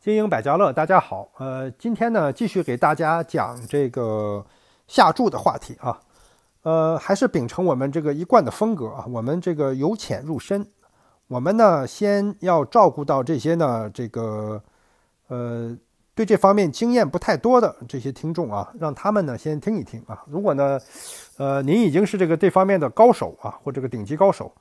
经营百家乐，大家好，呃，今天呢继续给大家讲这个下注的话题啊，呃，还是秉承我们这个一贯的风格啊，我们这个由浅入深，我们呢先要照顾到这些呢这个呃对这方面经验不太多的这些听众啊，让他们呢先听一听啊，如果呢，呃，您已经是这个这方面的高手啊或这个顶级高手。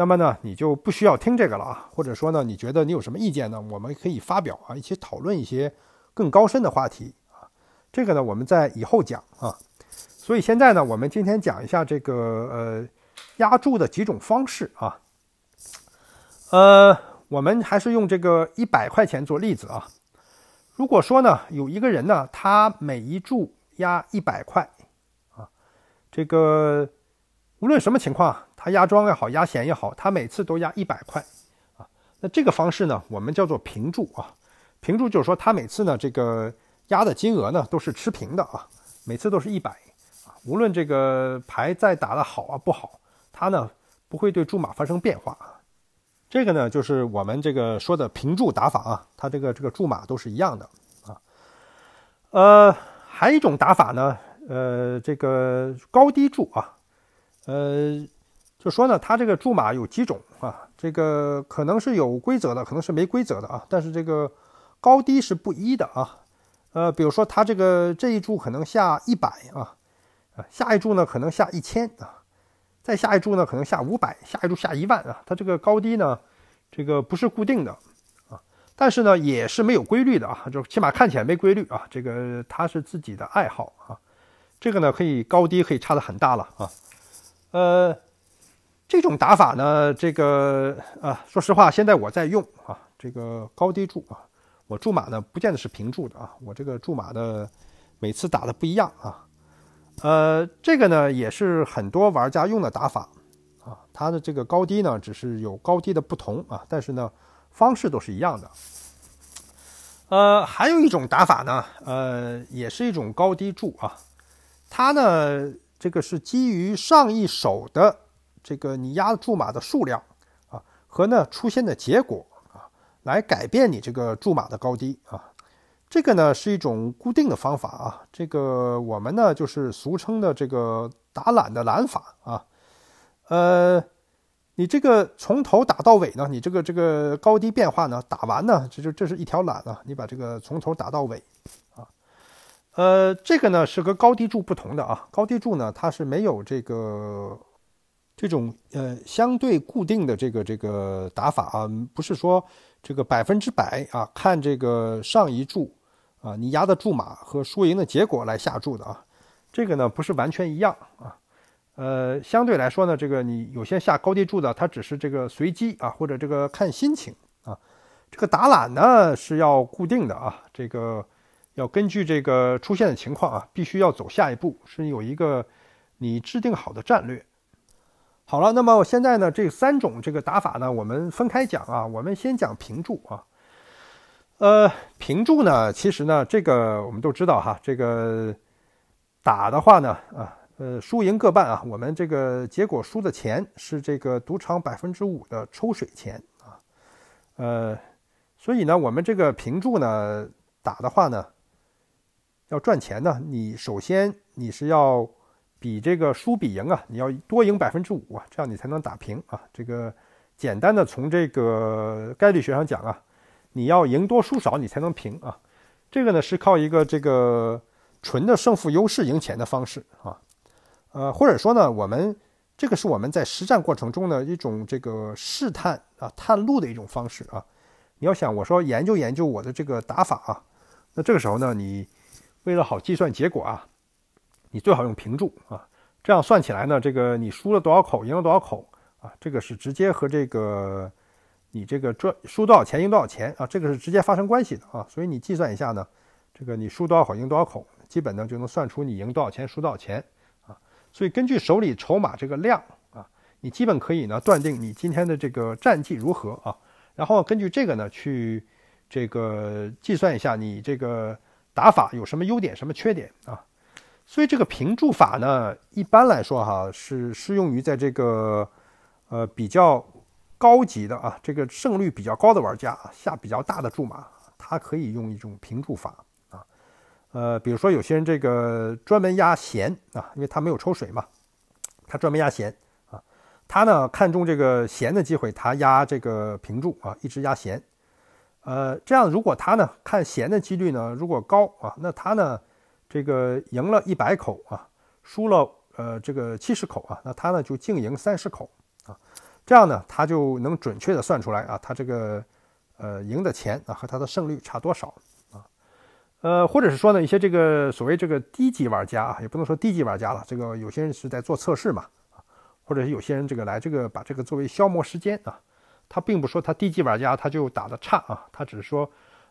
那么呢，你就不需要听这个了啊，或者说呢，你觉得你有什么意见呢？我们可以发表啊，一起讨论一些更高深的话题啊。这个呢，我们在以后讲啊。所以现在呢，我们今天讲一下这个呃压注的几种方式啊。呃，我们还是用这个一百块钱做例子啊。如果说呢，有一个人呢，他每一注压一百块啊，这个。无论什么情况，他压庄也好，压闲也好，他每次都压一百块，啊，那这个方式呢，我们叫做平注啊。平注就是说，他每次呢，这个压的金额呢都是持平的啊，每次都是一百啊。无论这个牌再打的好啊不好，他呢不会对注码发生变化啊。这个呢就是我们这个说的平注打法啊，它这个这个注码都是一样的啊。呃，还有一种打法呢，呃，这个高低注啊。呃，就说呢，他这个注码有几种啊？这个可能是有规则的，可能是没规则的啊。但是这个高低是不一的啊。呃，比如说他这个这一注可能下一百啊，啊下一注呢可能下一千啊，再下一注呢可能下五百，下一注下一万啊。他这个高低呢，这个不是固定的啊，但是呢也是没有规律的啊，就起码看起来没规律啊。这个他是自己的爱好啊，这个呢可以高低可以差的很大了啊。呃，这种打法呢，这个啊，说实话，现在我在用啊，这个高低注啊，我注码呢不见得是平注的啊，我这个注码的每次打的不一样啊。呃，这个呢也是很多玩家用的打法啊，它的这个高低呢只是有高低的不同啊，但是呢方式都是一样的。呃，还有一种打法呢，呃，也是一种高低注啊，它呢。这个是基于上一手的这个你压注码的数量啊，和呢出现的结果啊，来改变你这个注码的高低啊。这个呢是一种固定的方法啊。这个我们呢就是俗称的这个打懒的懒法啊。呃，你这个从头打到尾呢，你这个这个高低变化呢，打完呢，这就这是一条懒啊。你把这个从头打到尾啊。呃，这个呢是和高低柱不同的啊。高低柱呢，它是没有这个这种呃相对固定的这个这个打法啊，不是说这个百分之百啊，看这个上一注啊，你压的注码和输赢的结果来下注的啊。这个呢不是完全一样啊。呃，相对来说呢，这个你有些下高低柱的，它只是这个随机啊，或者这个看心情啊。这个打揽呢是要固定的啊，这个。要根据这个出现的情况啊，必须要走下一步，是有一个你制定好的战略。好了，那么我现在呢，这三种这个打法呢，我们分开讲啊。我们先讲平注啊，呃，平注呢，其实呢，这个我们都知道哈，这个打的话呢，啊，呃，输赢各半啊。我们这个结果输的钱是这个赌场百分之五的抽水钱啊，呃，所以呢，我们这个平注呢，打的话呢。要赚钱呢，你首先你是要比这个输比赢啊，你要多赢百分之五啊，这样你才能打平啊。这个简单的从这个概率学上讲啊，你要赢多输少，你才能平啊。这个呢是靠一个这个纯的胜负优势赢钱的方式啊，呃或者说呢，我们这个是我们在实战过程中的一种这个试探啊、探路的一种方式啊。你要想我说研究研究我的这个打法啊，那这个时候呢你。为了好计算结果啊，你最好用平注啊，这样算起来呢，这个你输了多少口，赢了多少口啊，这个是直接和这个你这个赚输多少钱，赢多少钱啊，这个是直接发生关系的啊，所以你计算一下呢，这个你输多少口，赢多少口，基本呢就能算出你赢多少钱，输多少钱啊，所以根据手里筹码这个量啊，你基本可以呢断定你今天的这个战绩如何啊，然后根据这个呢去这个计算一下你这个。打法有什么优点，什么缺点啊？所以这个平注法呢，一般来说哈，是适用于在这个呃比较高级的啊，这个胜率比较高的玩家啊，下比较大的注码，他可以用一种平注法啊。呃，比如说有些人这个专门压弦啊，因为他没有抽水嘛，他专门压弦啊，他呢看中这个弦的机会，他压这个平注啊，一直压弦。呃，这样如果他呢看闲的几率呢如果高啊，那他呢这个赢了一百口啊，输了呃这个七十口啊，那他呢就净赢三十口啊，这样呢他就能准确的算出来啊，他这个呃赢的钱啊和他的胜率差多少啊，呃或者是说呢一些这个所谓这个低级玩家啊，也不能说低级玩家了，这个有些人是在做测试嘛或者是有些人这个来这个把这个作为消磨时间啊。他并不说他低级玩家他就打得差啊，他只是说，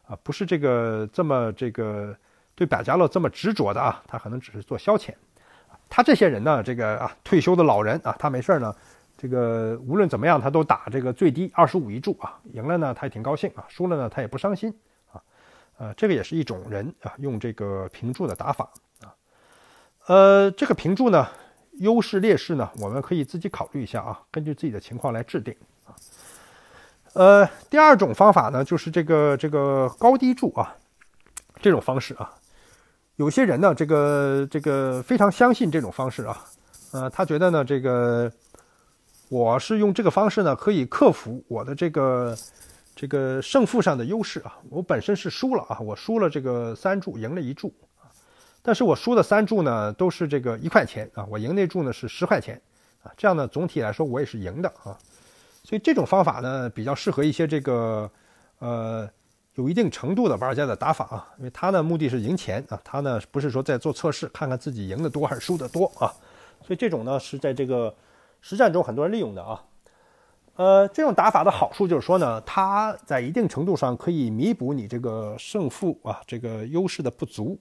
啊，不是这个这么这个对百家乐这么执着的啊，他可能只是做消遣。他这些人呢，这个啊，退休的老人啊，他没事呢，这个无论怎么样，他都打这个最低二十五一注啊，赢了呢他也挺高兴啊，输了呢他也不伤心啊。呃，这个也是一种人啊，用这个平注的打法啊。呃，这个平注呢，优势劣势呢，我们可以自己考虑一下啊，根据自己的情况来制定啊。呃，第二种方法呢，就是这个这个高低注啊，这种方式啊，有些人呢，这个这个非常相信这种方式啊，呃，他觉得呢，这个我是用这个方式呢，可以克服我的这个这个胜负上的优势啊，我本身是输了啊，我输了这个三注，赢了一注但是我输的三注呢，都是这个一块钱啊，我赢那注呢是十块钱啊，这样呢，总体来说我也是赢的啊。所以这种方法呢，比较适合一些这个，呃，有一定程度的玩家的打法啊。因为他呢，目的是赢钱啊。他呢，不是说在做测试，看看自己赢得多还是输得多啊。所以这种呢，是在这个实战中很多人利用的啊。呃，这种打法的好处就是说呢，它在一定程度上可以弥补你这个胜负啊，这个优势的不足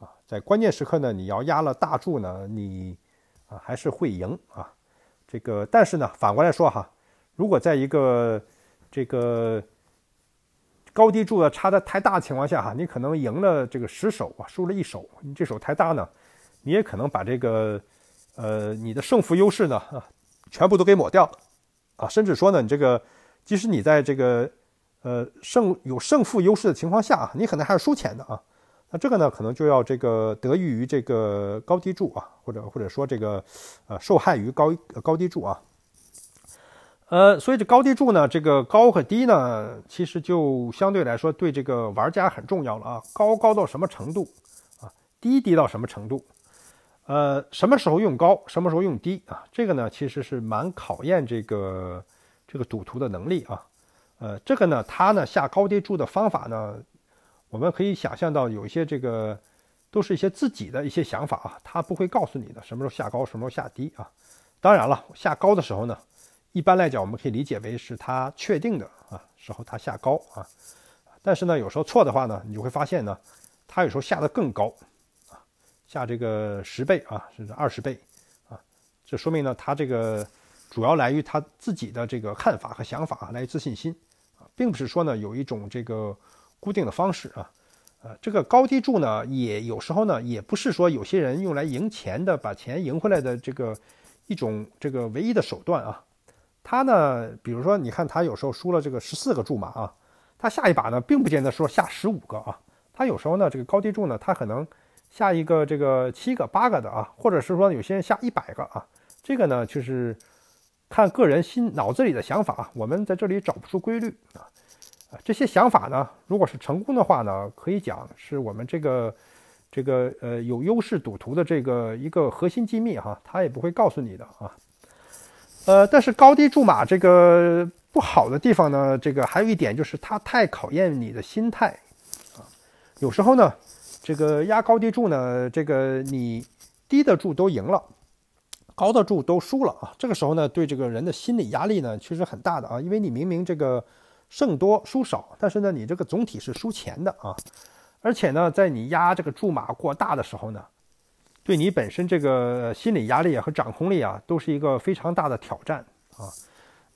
啊。在关键时刻呢，你要压了大注呢，你啊还是会赢啊。这个，但是呢，反过来说哈。如果在一个这个高低柱的差的太大情况下哈，你可能赢了这个十手啊，输了一手，你这手太大呢，你也可能把这个呃你的胜负优势呢啊全部都给抹掉啊，甚至说呢，你这个即使你在这个呃胜有胜负优势的情况下啊，你可能还是输钱的啊，那这个呢可能就要这个得益于这个高低柱啊，或者或者说这个呃受害于高高低柱啊。呃，所以这高低柱呢，这个高和低呢，其实就相对来说对这个玩家很重要了啊。高高到什么程度啊？低低到什么程度？呃，什么时候用高，什么时候用低啊？这个呢，其实是蛮考验这个这个赌徒的能力啊。呃，这个呢，他呢下高低注的方法呢，我们可以想象到有一些这个都是一些自己的一些想法啊，他不会告诉你的什么时候下高，什么时候下低啊。当然了，下高的时候呢。一般来讲，我们可以理解为是它确定的啊时候，它下高啊，但是呢，有时候错的话呢，你就会发现呢，它有时候下的更高啊，下这个十倍啊，甚至二十倍啊，这说明呢，它这个主要来于它自己的这个看法和想法，来自信心啊，并不是说呢有一种这个固定的方式啊，呃，这个高低柱呢，也有时候呢，也不是说有些人用来赢钱的，把钱赢回来的这个一种这个唯一的手段啊。他呢，比如说，你看他有时候输了这个十四个注码啊，他下一把呢，并不见得说下十五个啊。他有时候呢，这个高低注呢，他可能下一个这个七个、八个的啊，或者是说有些人下一百个啊。这个呢，就是看个人心脑子里的想法啊。我们在这里找不出规律啊。啊，这些想法呢，如果是成功的话呢，可以讲是我们这个这个呃有优势赌徒的这个一个核心机密哈，他也不会告诉你的啊。呃，但是高低注码这个不好的地方呢，这个还有一点就是它太考验你的心态啊。有时候呢，这个压高低注呢，这个你低的注都赢了，高的注都输了啊。这个时候呢，对这个人的心理压力呢，其实很大的啊。因为你明明这个胜多输少，但是呢，你这个总体是输钱的啊。而且呢，在你压这个注码过大的时候呢。对你本身这个心理压力啊和掌控力啊都是一个非常大的挑战啊，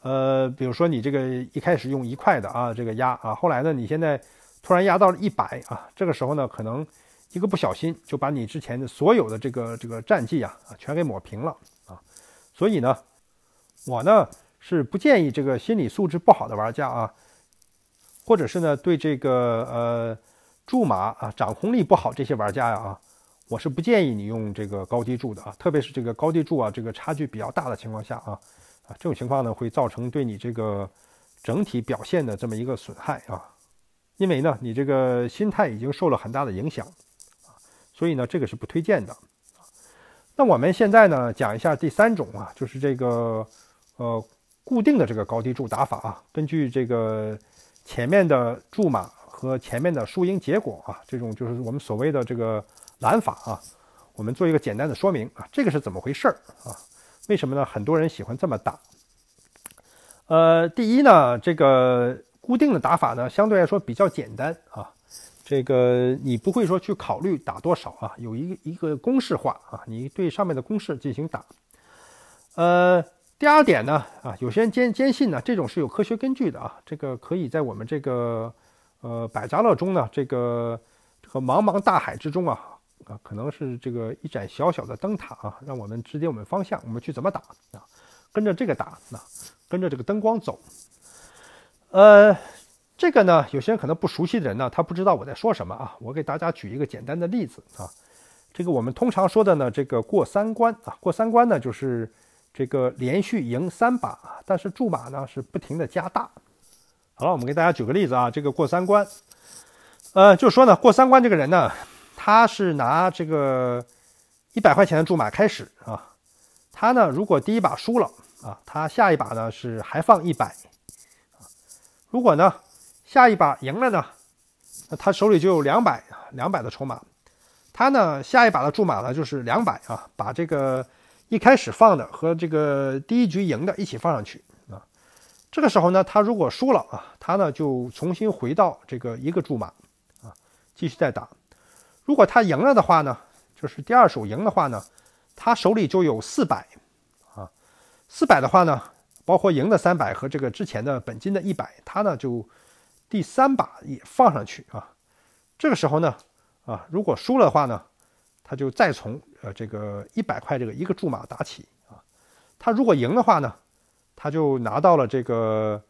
呃，比如说你这个一开始用一块的啊，这个压啊，后来呢，你现在突然压到了一百啊，这个时候呢，可能一个不小心就把你之前的所有的这个这个战绩啊啊全给抹平了啊，所以呢，我呢是不建议这个心理素质不好的玩家啊，或者是呢对这个呃驻马啊掌控力不好这些玩家呀啊。我是不建议你用这个高低柱的啊，特别是这个高低柱啊，这个差距比较大的情况下啊，啊这种情况呢会造成对你这个整体表现的这么一个损害啊，因为呢你这个心态已经受了很大的影响啊，所以呢这个是不推荐的。那我们现在呢讲一下第三种啊，就是这个呃固定的这个高低柱打法啊，根据这个前面的注码和前面的输赢结果啊，这种就是我们所谓的这个。蓝法啊，我们做一个简单的说明啊，这个是怎么回事儿啊？为什么呢？很多人喜欢这么打。呃，第一呢，这个固定的打法呢，相对来说比较简单啊，这个你不会说去考虑打多少啊，有一个一个公式化啊，你对上面的公式进行打。呃，第二点呢，啊，有些人坚坚信呢，这种是有科学根据的啊，这个可以在我们这个呃百家乐中呢，这个这个茫茫大海之中啊。啊，可能是这个一盏小小的灯塔啊，让我们指点我们方向，我们去怎么打啊？跟着这个打，啊，跟着这个灯光走。呃，这个呢，有些人可能不熟悉的人呢，他不知道我在说什么啊。我给大家举一个简单的例子啊，这个我们通常说的呢，这个过三关啊，过三关呢就是这个连续赢三把啊，但是注码呢是不停的加大。好了，我们给大家举个例子啊，这个过三关，呃，就说呢过三关这个人呢。他是拿这个一百块钱的注码开始啊，他呢如果第一把输了啊，他下一把呢是还放一百啊，如果呢下一把赢了呢，那他手里就有两百两百的筹码，他呢下一把的注码呢就是两百啊，把这个一开始放的和这个第一局赢的一起放上去啊，这个时候呢他如果输了啊，他呢就重新回到这个一个注码啊，继续再打。如果他赢了的话呢，就是第二手赢的话呢，他手里就有四百，啊，四百的话呢，包括赢的三百和这个之前的本金的一百，他呢就第三把也放上去啊。这个时候呢，啊，如果输了的话呢，他就再从呃这个一百块这个一个注码打起啊。他如果赢的话呢，他就拿到了这个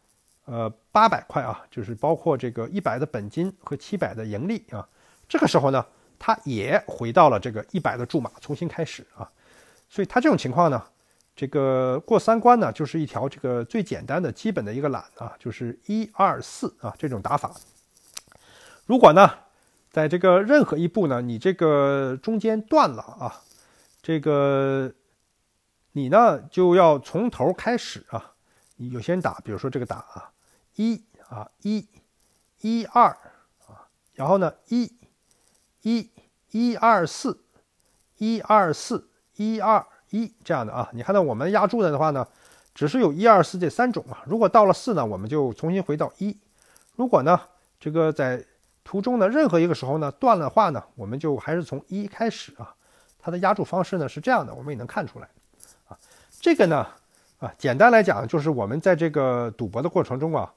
呃八百块啊，就是包括这个一百的本金和七百的盈利啊。这个时候呢。他也回到了这个一百的注码，重新开始啊，所以他这种情况呢，这个过三关呢，就是一条这个最简单的基本的一个懒啊，就是一二四啊这种打法。如果呢，在这个任何一步呢，你这个中间断了啊，这个你呢就要从头开始啊。你有些人打，比如说这个打啊一啊一一二啊，然后呢一。一、一、二、四，一、二、四，一、二、一这样的啊，你看到我们压住的的话呢，只是有一二四这三种啊。如果到了四呢，我们就重新回到一；如果呢，这个在图中的任何一个时候呢断了话呢，我们就还是从一开始啊。它的压住方式呢是这样的，我们也能看出来啊。这个呢，啊，简单来讲就是我们在这个赌博的过程中啊，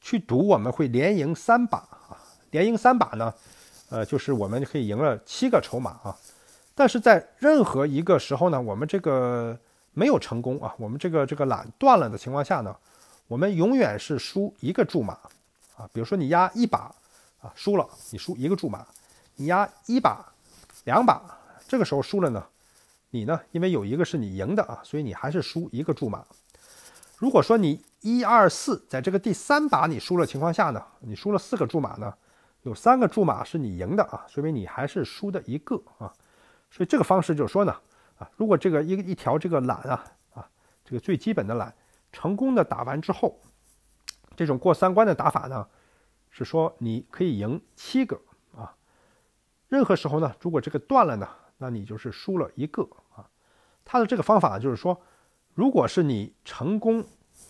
去赌我们会连赢三把啊，连赢三把呢。呃，就是我们可以赢了七个筹码啊，但是在任何一个时候呢，我们这个没有成功啊，我们这个这个懒断了的情况下呢，我们永远是输一个注码啊。比如说你压一把啊，输了，你输一个注码；你压一把、两把，这个时候输了呢，你呢，因为有一个是你赢的啊，所以你还是输一个注码。如果说你一二四，在这个第三把你输了情况下呢，你输了四个注码呢。有三个注码是你赢的啊，说明你还是输的一个啊，所以这个方式就是说呢，啊，如果这个一一条这个懒啊啊，这个最基本的懒，成功的打完之后，这种过三关的打法呢，是说你可以赢七个啊，任何时候呢，如果这个断了呢，那你就是输了一个啊，他的这个方法就是说，如果是你成功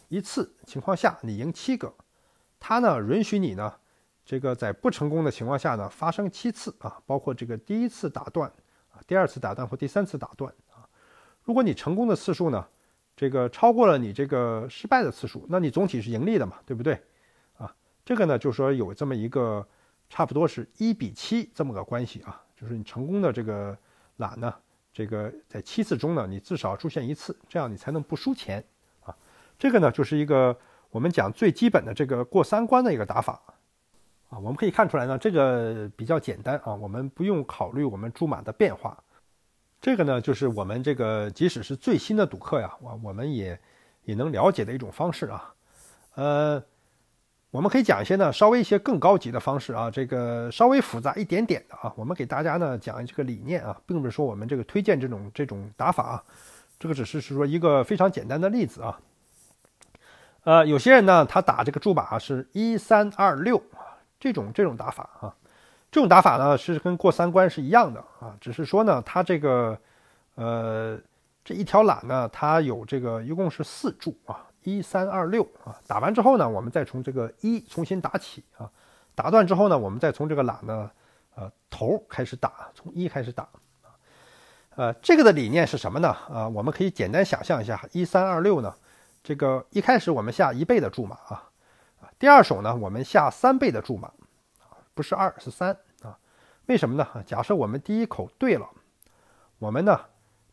一次情况下你赢七个，他呢允许你呢。这个在不成功的情况下呢，发生七次啊，包括这个第一次打断啊，第二次打断或第三次打断啊。如果你成功的次数呢，这个超过了你这个失败的次数，那你总体是盈利的嘛，对不对？啊，这个呢，就是说有这么一个差不多是一比七这么个关系啊，就是你成功的这个懒呢，这个在七次中呢，你至少出现一次，这样你才能不输钱啊。这个呢，就是一个我们讲最基本的这个过三关的一个打法。啊，我们可以看出来呢，这个比较简单啊，我们不用考虑我们注码的变化。这个呢，就是我们这个即使是最新的赌客呀，我我们也也能了解的一种方式啊。呃，我们可以讲一些呢，稍微一些更高级的方式啊，这个稍微复杂一点点的啊，我们给大家呢讲这个理念啊，并不是说我们这个推荐这种这种打法啊，这个只是是说一个非常简单的例子啊。呃，有些人呢，他打这个注码是一三二六。这种这种打法啊，这种打法呢是跟过三关是一样的啊，只是说呢，它这个，呃，这一条缆呢，它有这个一共是四柱啊，一三二六啊，打完之后呢，我们再从这个一重新打起啊，打断之后呢，我们再从这个缆呢呃头开始打，从一开始打呃，这个的理念是什么呢？啊，我们可以简单想象一下，一三二六呢，这个一开始我们下一倍的注码啊。第二手呢，我们下三倍的注码，不是二，是三啊。为什么呢？假设我们第一口对了，我们呢，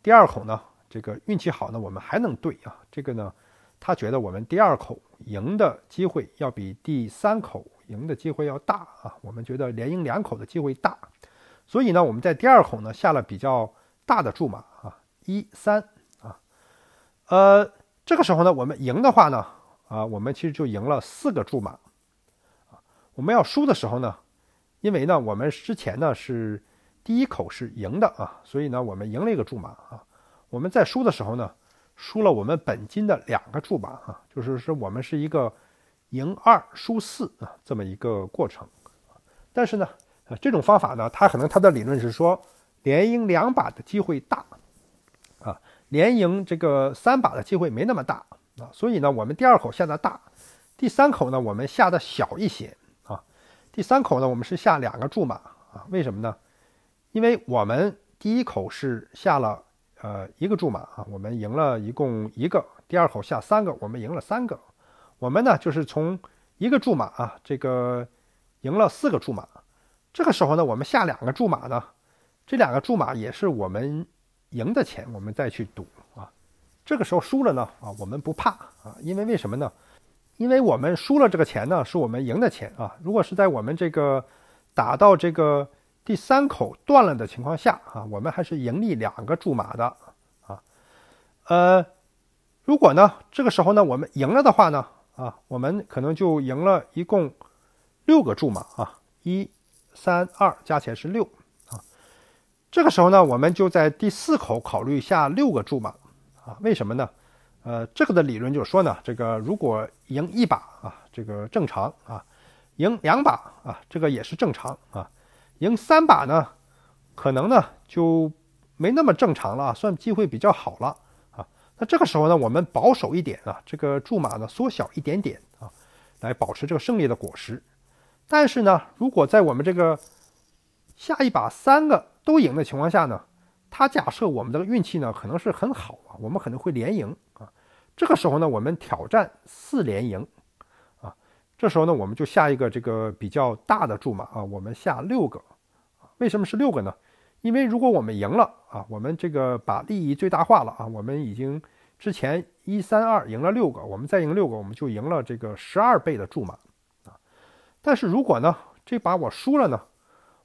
第二口呢，这个运气好呢，我们还能对啊。这个呢，他觉得我们第二口赢的机会要比第三口赢的机会要大啊。我们觉得连赢两口的机会大，所以呢，我们在第二口呢下了比较大的注码啊，一三啊。呃，这个时候呢，我们赢的话呢。啊，我们其实就赢了四个注码，我们要输的时候呢，因为呢我们之前呢是第一口是赢的啊，所以呢我们赢了一个注码啊，我们在输的时候呢输了我们本金的两个注码啊，就是说我们是一个赢二输四啊这么一个过程，但是呢，呃，这种方法呢，它可能它的理论是说连赢两把的机会大，啊，连赢这个三把的机会没那么大。啊，所以呢，我们第二口下的大，第三口呢，我们下的小一些啊。第三口呢，我们是下两个注码啊。为什么呢？因为我们第一口是下了呃一个注码啊，我们赢了一共一个。第二口下三个，我们赢了三个。我们呢，就是从一个注码啊，这个赢了四个注码。这个时候呢，我们下两个注码呢，这两个注码也是我们赢的钱，我们再去赌。这个时候输了呢啊，我们不怕啊，因为为什么呢？因为我们输了这个钱呢，是我们赢的钱啊。如果是在我们这个打到这个第三口断了的情况下啊，我们还是盈利两个注码的啊。呃，如果呢这个时候呢我们赢了的话呢啊，我们可能就赢了一共六个注码啊，一三二加起来是六啊。这个时候呢，我们就在第四口考虑下六个注码。啊，为什么呢？呃，这个的理论就是说呢，这个如果赢一把啊，这个正常啊；赢两把啊，这个也是正常啊；赢三把呢，可能呢就没那么正常了，算机会比较好了啊。那这个时候呢，我们保守一点啊，这个注码呢缩小一点点啊，来保持这个胜利的果实。但是呢，如果在我们这个下一把三个都赢的情况下呢？他假设我们的运气呢可能是很好啊，我们可能会连赢啊。这个时候呢，我们挑战四连赢啊。这时候呢，我们就下一个这个比较大的注码啊，我们下六个。为什么是六个呢？因为如果我们赢了啊，我们这个把利益最大化了啊。我们已经之前一三二赢了六个，我们再赢六个，我们就赢了这个十二倍的注码啊。但是如果呢，这把我输了呢，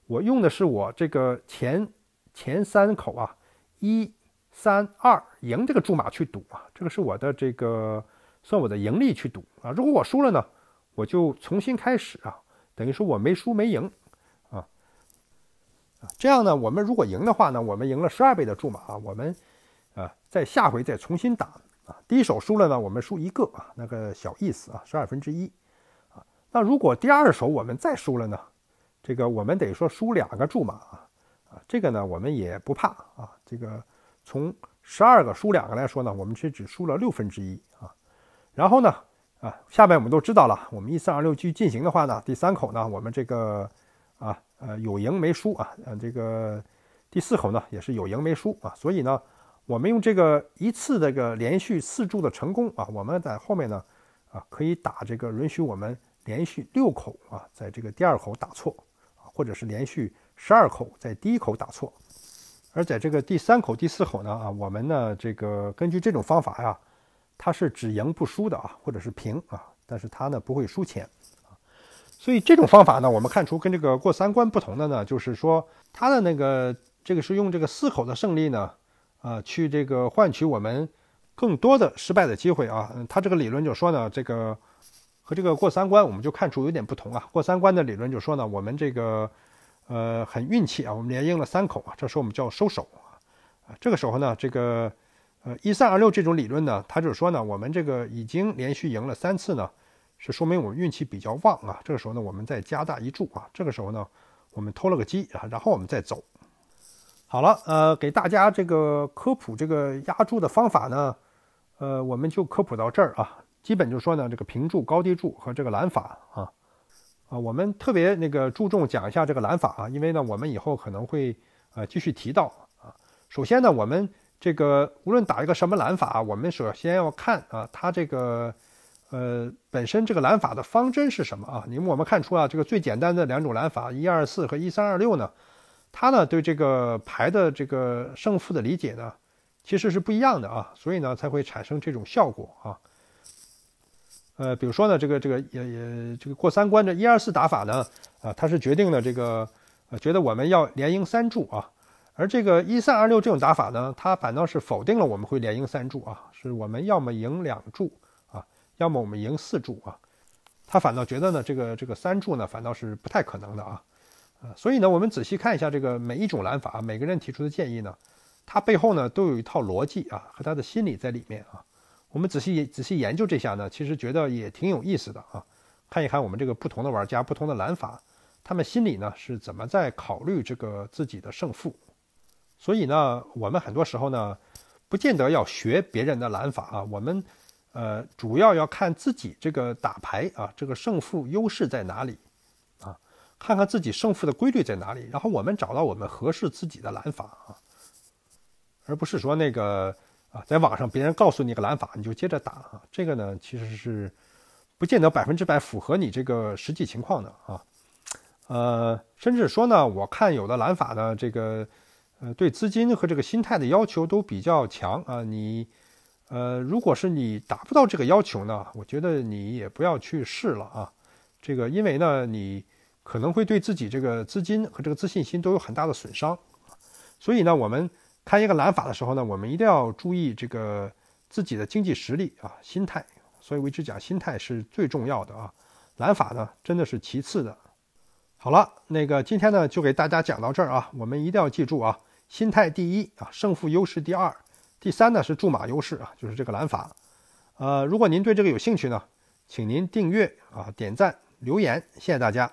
我用的是我这个钱。前三口啊，一三二赢这个注码去赌啊，这个是我的这个算我的盈利去赌啊。如果我输了呢，我就重新开始啊，等于说我没输没赢啊啊，这样呢，我们如果赢的话呢，我们赢了十二倍的注码啊，我们啊在下回再重新打啊。第一手输了呢，我们输一个啊，那个小意思啊，十二分之一啊。那如果第二手我们再输了呢，这个我们得说输两个注码啊。这个呢，我们也不怕啊。这个从十二个输两个来说呢，我们却只输了六分之一啊。然后呢，啊，下面我们都知道了，我们一三二六继续进行的话呢，第三口呢，我们这个啊呃有赢没输啊，这个第四口呢也是有赢没输啊。所以呢，我们用这个一次这个连续四注的成功啊，我们在后面呢啊可以打这个允许我们连续六口啊，在这个第二口打错啊，或者是连续。十二口在第一口打错，而在这个第三口、第四口呢？啊，我们呢这个根据这种方法呀，它是只赢不输的啊，或者是平啊，但是它呢不会输钱啊。所以这种方法呢，我们看出跟这个过三关不同的呢，就是说它的那个这个是用这个四口的胜利呢，啊，去这个换取我们更多的失败的机会啊。它这个理论就说呢，这个和这个过三关我们就看出有点不同啊。过三关的理论就说呢，我们这个。呃，很运气啊，我们连赢了三口啊，这时候我们叫收手啊。这个时候呢，这个呃一三二六这种理论呢，它就是说呢，我们这个已经连续赢了三次呢，是说明我们运气比较旺啊。这个时候呢，我们再加大一注啊。这个时候呢，我们偷了个鸡啊，然后我们再走。好了，呃，给大家这个科普这个压注的方法呢，呃，我们就科普到这儿啊。基本就说呢，这个平注、高低注和这个拦法啊。啊，我们特别那个注重讲一下这个蓝法啊，因为呢，我们以后可能会呃继续提到啊。首先呢，我们这个无论打一个什么蓝法，我们首先要看啊，它这个呃本身这个蓝法的方针是什么啊？因为我们看出啊，这个最简单的两种蓝法，一二四和一三二六呢，它呢对这个牌的这个胜负的理解呢，其实是不一样的啊，所以呢才会产生这种效果啊。呃，比如说呢，这个这个也也这个过三关这一二四打法呢，啊，它是决定了这个，呃，觉得我们要连赢三注啊，而这个一三二六这种打法呢，它反倒是否定了我们会连赢三注啊，是我们要么赢两注啊，要么我们赢四注啊，他反倒觉得呢，这个这个三注呢，反倒是不太可能的啊，啊，所以呢，我们仔细看一下这个每一种蓝法，每个人提出的建议呢，它背后呢都有一套逻辑啊和他的心理在里面啊。我们仔细仔细研究这下呢，其实觉得也挺有意思的啊。看一看我们这个不同的玩家、不同的蓝法，他们心里呢是怎么在考虑这个自己的胜负。所以呢，我们很多时候呢，不见得要学别人的蓝法啊。我们呃，主要要看自己这个打牌啊，这个胜负优势在哪里啊？看看自己胜负的规律在哪里，然后我们找到我们合适自己的蓝法啊，而不是说那个。啊，在网上别人告诉你个蓝法，你就接着打啊？这个呢，其实是不见得百分之百符合你这个实际情况的啊。呃，甚至说呢，我看有的蓝法呢，这个呃，对资金和这个心态的要求都比较强啊。你呃，如果是你达不到这个要求呢，我觉得你也不要去试了啊。这个，因为呢，你可能会对自己这个资金和这个自信心都有很大的损伤，所以呢，我们。开一个蓝法的时候呢，我们一定要注意这个自己的经济实力啊、心态。所以我一直讲，心态是最重要的啊。蓝法呢，真的是其次的。好了，那个今天呢，就给大家讲到这儿啊。我们一定要记住啊，心态第一啊，胜负优势第二，第三呢是注码优势啊，就是这个蓝法。呃，如果您对这个有兴趣呢，请您订阅啊、点赞、留言，谢谢大家。